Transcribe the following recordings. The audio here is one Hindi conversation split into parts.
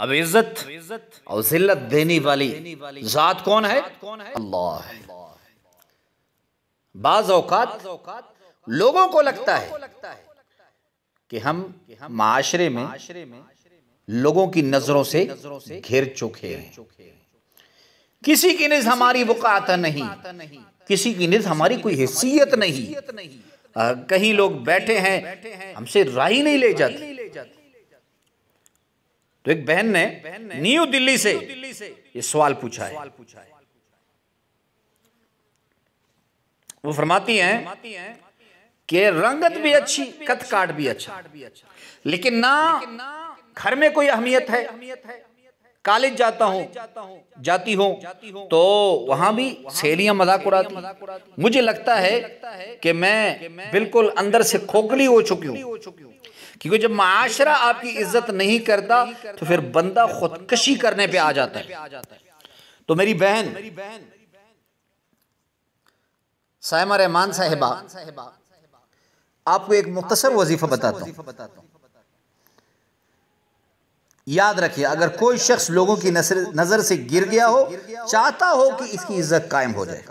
अब इज्जत और जिल्लत देने वाली जात कौन है अल्लाह है बाज लोगों को लगता है कि हम माशरे में लोगों की नजरों से घिर चुके हैं किसी की निज हमारी वकात नहीं किसी की निज हमारी कोई हैसियत नहीं कहीं लोग बैठे हैं हमसे राय नहीं ले जाते तो एक बहन ने न्यू दिल्ली से ये सवाल पूछा है वो फरमाती हैं कि रंगत भी अच्छी कथ काट भी अच्छा लेकिन ना घर में कोई अहमियत है कॉलेज जाता हूँ जाती हूँ तो वहाँ भी सहेलियाँ मजाक उड़ाती मुझे लगता है कि मैं बिल्कुल अंदर से खोखली हो चुकी हूँ क्योंकि जब माशरा आपकी इज्जत नहीं करता तो फिर बंदा खुदकशी करने पे आ जाता है तो मेरी बहन सायमा रहमान साहिबा आपको एक मुख्तसर वजीफा बताता हूँ याद रखिए अगर कोई शख्स लोगों की नजर नज़र से गिर गया हो चाहता हो कि इसकी इज्जत कायम हो जाए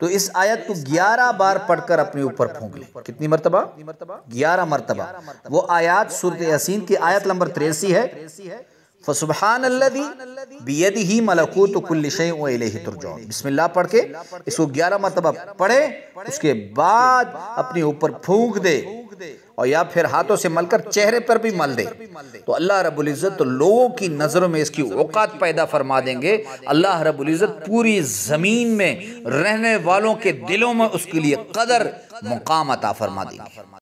तो इस आयत को ग्यारह बार पढ़कर अपने ऊपर फूंक ले कितनी मरतबा ग्यारह मरतबा वो आयत सूरत यासीन की आयत नंबर तिरसी है फसुबहान बेदी ही मलकूत बिस्मिल्लाह पढ़ के इसको ग्यारह मरतबा पढ़े उसके बाद अपने ऊपर फूंक दे और या फिर हाथों से मलकर चेहरे पर भी मल दे तो अल्लाह रबुल्ज़त तो लोगों की नज़रों में इसकी औकात पैदा फरमा देंगे अल्लाह रबुल्ज़त पूरी ज़मीन में रहने वालों के दिलों में उसके लिए कदर मुकाम अता फरमा देंगे